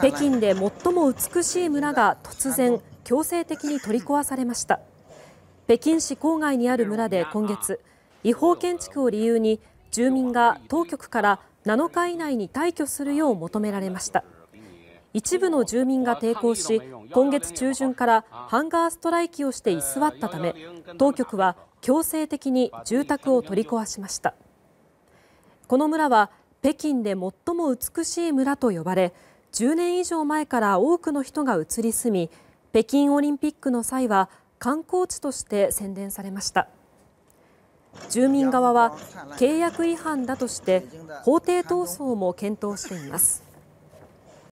北京で最も美しい村が突然強制的に取り壊されました北京市郊外にある村で今月違法建築を理由に住民が当局から7日以内に退去するよう求められました一部の住民が抵抗し今月中旬からハンガーストライキをして居座ったため当局は強制的に住宅を取り壊しましたこの村は北京で最も美しい村と呼ばれ10年以上前から多くの人が移り住み北京オリンピックの際は観光地として宣伝されました住民側は契約違反だとして法廷闘争も検討しています